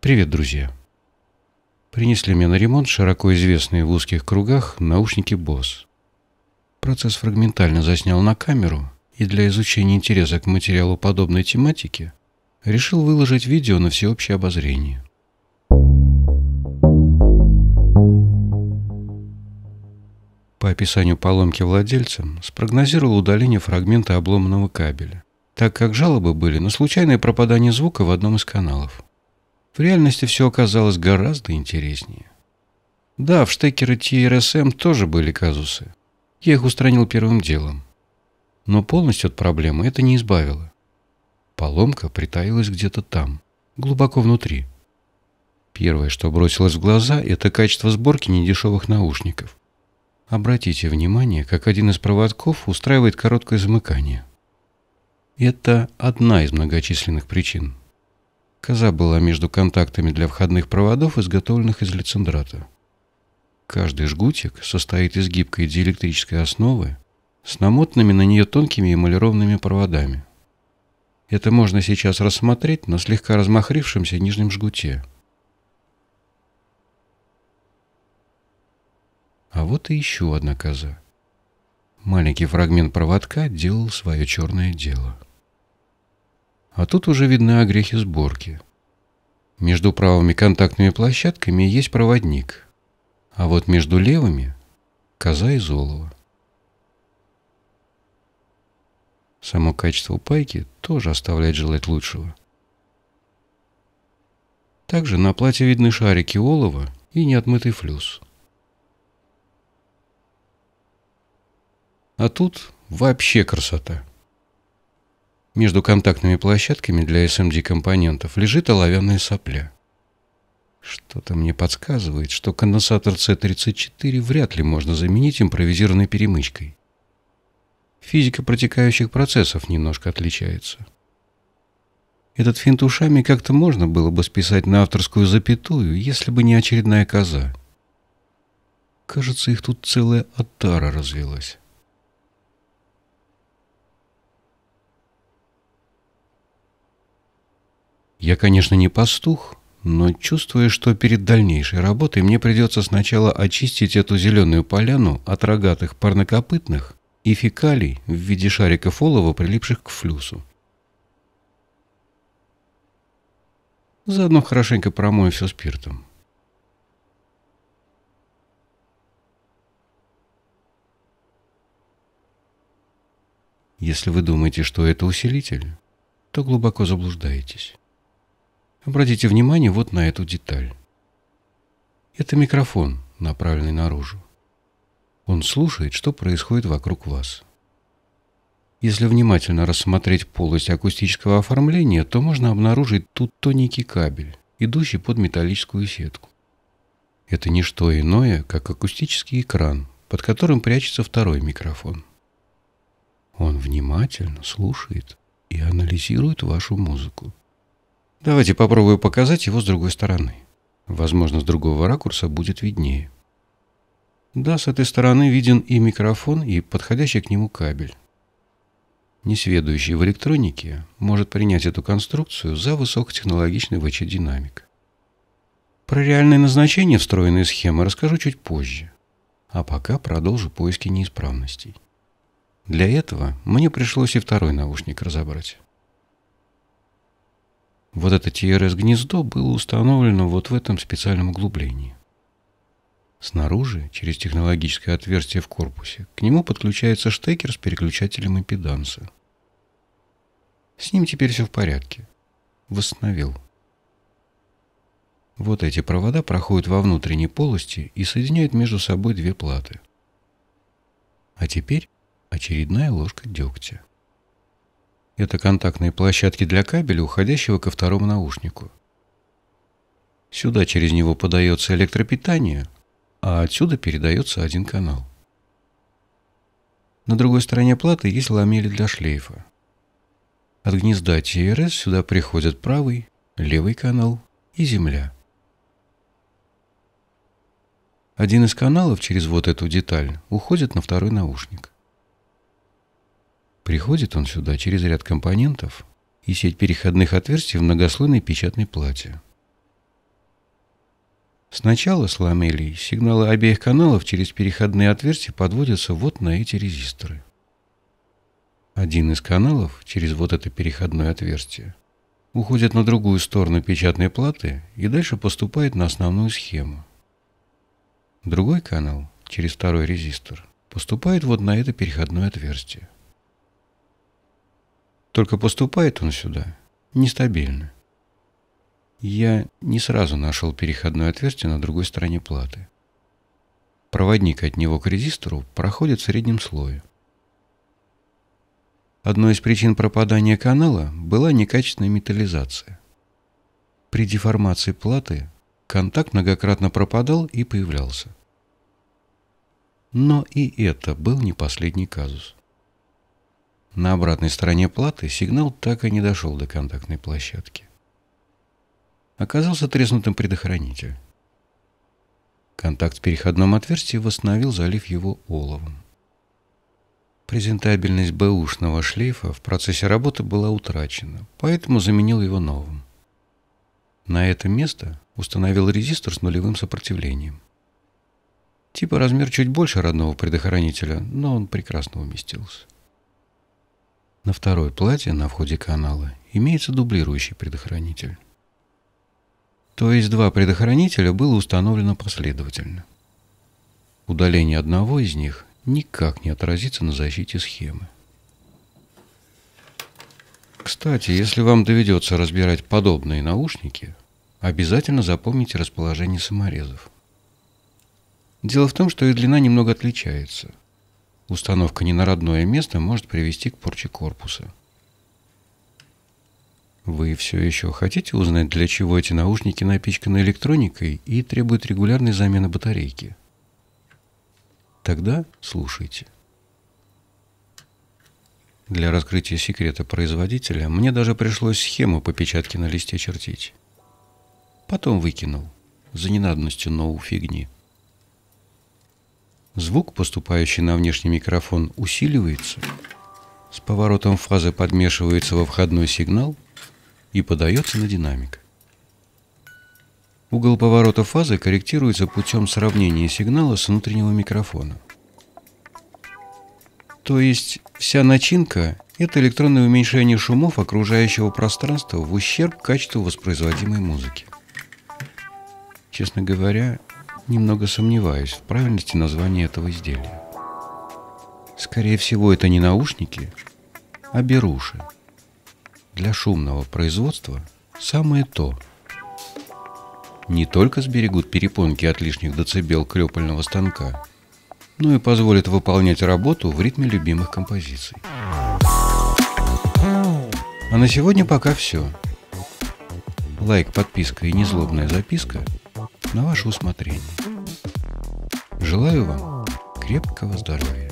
Привет, друзья. Принесли мне на ремонт широко известные в узких кругах наушники Bose. Процесс фрагментально заснял на камеру, и для изучения интереса к материалу подобной тематики решил выложить видео на всеобщее обозрение. По описанию поломки владельцем спрогнозировал удаление фрагмента обломанного кабеля, так как жалобы были на случайное пропадание звука в одном из каналов – в реальности все оказалось гораздо интереснее. Да, в штекеры TRSM тоже были казусы. Я их устранил первым делом. Но полностью от проблемы это не избавило. Поломка притаилась где-то там, глубоко внутри. Первое, что бросилось в глаза, это качество сборки недешевых наушников. Обратите внимание, как один из проводков устраивает короткое замыкание. Это одна из многочисленных причин, Коза была между контактами для входных проводов, изготовленных из лицендрата. Каждый жгутик состоит из гибкой диэлектрической основы с намотанными на нее тонкими эмалированными проводами. Это можно сейчас рассмотреть на слегка размахрившемся нижнем жгуте. А вот и еще одна коза. Маленький фрагмент проводка делал свое черное дело. А тут уже видны огрехи сборки. Между правыми контактными площадками есть проводник, а вот между левыми – коза и золото. Само качество пайки тоже оставляет желать лучшего. Также на плате видны шарики олова и неотмытый флюс. А тут вообще красота. Между контактными площадками для SMD-компонентов эм лежит оловянная сопля. Что-то мне подсказывает, что конденсатор C34 вряд ли можно заменить импровизированной перемычкой. Физика протекающих процессов немножко отличается. Этот финт ушами как-то можно было бы списать на авторскую запятую, если бы не очередная коза. Кажется, их тут целая отара развелась. Я, конечно, не пастух, но чувствую, что перед дальнейшей работой мне придется сначала очистить эту зеленую поляну от рогатых парнокопытных и фекалий в виде шариков олова, прилипших к флюсу. Заодно хорошенько промою все спиртом. Если вы думаете, что это усилитель, то глубоко заблуждаетесь. Обратите внимание вот на эту деталь. Это микрофон, направленный наружу. Он слушает, что происходит вокруг вас. Если внимательно рассмотреть полость акустического оформления, то можно обнаружить тут тоненький кабель, идущий под металлическую сетку. Это не что иное, как акустический экран, под которым прячется второй микрофон. Он внимательно слушает и анализирует вашу музыку. Давайте попробую показать его с другой стороны. Возможно, с другого ракурса будет виднее. Да, с этой стороны виден и микрофон, и подходящий к нему кабель. Несведущий в электронике может принять эту конструкцию за высокотехнологичный ВЧ-динамик. Про реальное назначение встроенной схемы расскажу чуть позже, а пока продолжу поиски неисправностей. Для этого мне пришлось и второй наушник разобрать. Вот это TRS-гнездо было установлено вот в этом специальном углублении. Снаружи, через технологическое отверстие в корпусе, к нему подключается штекер с переключателем импеданса. С ним теперь все в порядке. Восстановил. Вот эти провода проходят во внутренней полости и соединяют между собой две платы. А теперь очередная ложка дегтя. Это контактные площадки для кабеля, уходящего ко второму наушнику. Сюда через него подается электропитание, а отсюда передается один канал. На другой стороне платы есть ламели для шлейфа. От гнезда ТРС сюда приходят правый, левый канал и земля. Один из каналов через вот эту деталь уходит на второй наушник. Приходит он сюда через ряд компонентов и сеть переходных отверстий в многослойной печатной плате. Сначала с ламелей сигналы обеих каналов через переходные отверстия подводятся вот на эти резисторы. Один из каналов через вот это переходное отверстие уходит на другую сторону печатной платы и дальше поступает на основную схему. Другой канал через второй резистор поступает вот на это переходное отверстие. Только поступает он сюда нестабильно. Я не сразу нашел переходное отверстие на другой стороне платы. Проводник от него к резистору проходит в среднем слое. Одной из причин пропадания канала была некачественная металлизация. При деформации платы контакт многократно пропадал и появлялся. Но и это был не последний казус. На обратной стороне платы сигнал так и не дошел до контактной площадки. Оказался треснутым предохранитель. Контакт в переходном отверстии восстановил, залив его оловом. Презентабельность бэушного шлейфа в процессе работы была утрачена, поэтому заменил его новым. На это место установил резистор с нулевым сопротивлением. Типа размер чуть больше родного предохранителя, но он прекрасно уместился. На второй плате на входе канала имеется дублирующий предохранитель. То есть два предохранителя было установлено последовательно. Удаление одного из них никак не отразится на защите схемы. Кстати, если вам доведется разбирать подобные наушники, обязательно запомните расположение саморезов. Дело в том, что их длина немного отличается – Установка не на родное место может привести к порче корпуса. Вы все еще хотите узнать, для чего эти наушники напичканы электроникой и требуют регулярной замены батарейки? Тогда слушайте. Для раскрытия секрета производителя мне даже пришлось схему по печатке на листе чертить. Потом выкинул, за ненадобностью ноу фигни – Звук, поступающий на внешний микрофон, усиливается, с поворотом фазы подмешивается во входной сигнал и подается на динамик. Угол поворота фазы корректируется путем сравнения сигнала с внутреннего микрофона. То есть вся начинка – это электронное уменьшение шумов окружающего пространства в ущерб качеству воспроизводимой музыки. Честно говоря, немного сомневаюсь в правильности названия этого изделия. Скорее всего, это не наушники, а беруши. Для шумного производства самое то. Не только сберегут перепонки от лишних децибел крепольного станка, но и позволят выполнять работу в ритме любимых композиций. А на сегодня пока все. Лайк, подписка и незлобная записка – на ваше усмотрение. Желаю вам крепкого здоровья.